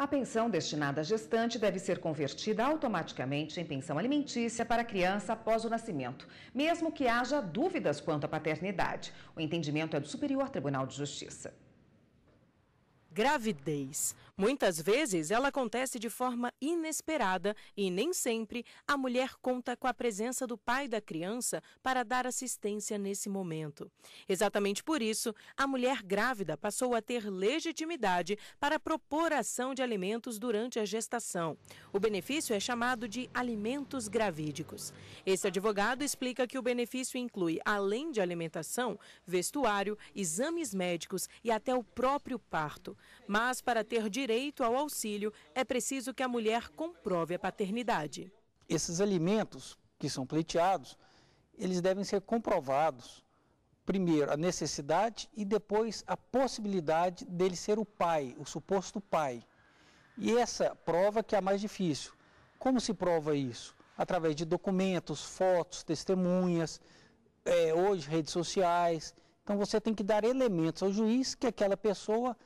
A pensão destinada à gestante deve ser convertida automaticamente em pensão alimentícia para a criança após o nascimento, mesmo que haja dúvidas quanto à paternidade. O entendimento é do Superior Tribunal de Justiça. Gravidez. Muitas vezes ela acontece de forma inesperada e nem sempre a mulher conta com a presença do pai da criança para dar assistência nesse momento. Exatamente por isso, a mulher grávida passou a ter legitimidade para propor ação de alimentos durante a gestação. O benefício é chamado de alimentos gravídicos. Esse advogado explica que o benefício inclui, além de alimentação, vestuário, exames médicos e até o próprio parto. Mas para ter direito ao auxílio, é preciso que a mulher comprove a paternidade. Esses alimentos que são pleiteados, eles devem ser comprovados, primeiro, a necessidade e depois a possibilidade dele ser o pai, o suposto pai. E essa prova que é a mais difícil. Como se prova isso? Através de documentos, fotos, testemunhas, é, hoje redes sociais. Então você tem que dar elementos ao juiz que aquela pessoa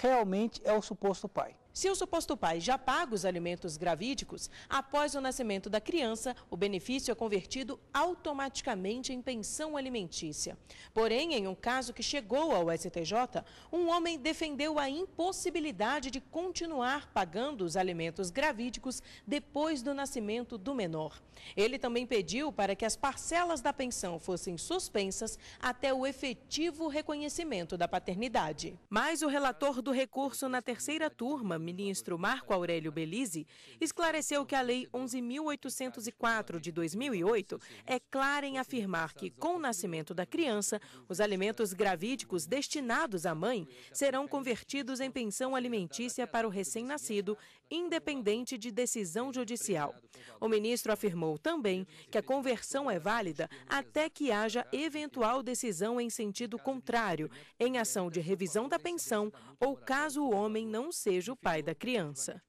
realmente é o suposto pai. Se o suposto pai já paga os alimentos gravídicos, após o nascimento da criança, o benefício é convertido automaticamente em pensão alimentícia. Porém, em um caso que chegou ao STJ, um homem defendeu a impossibilidade de continuar pagando os alimentos gravídicos depois do nascimento do menor. Ele também pediu para que as parcelas da pensão fossem suspensas até o efetivo reconhecimento da paternidade. Mas o relator do recurso na terceira turma, ministro Marco Aurélio Belize, esclareceu que a Lei 11.804 de 2008 é clara em afirmar que, com o nascimento da criança, os alimentos gravídicos destinados à mãe serão convertidos em pensão alimentícia para o recém-nascido, independente de decisão judicial. O ministro afirmou também que a conversão é válida até que haja eventual decisão em sentido contrário, em ação de revisão da pensão ou caso o homem não seja o pai pai da criança.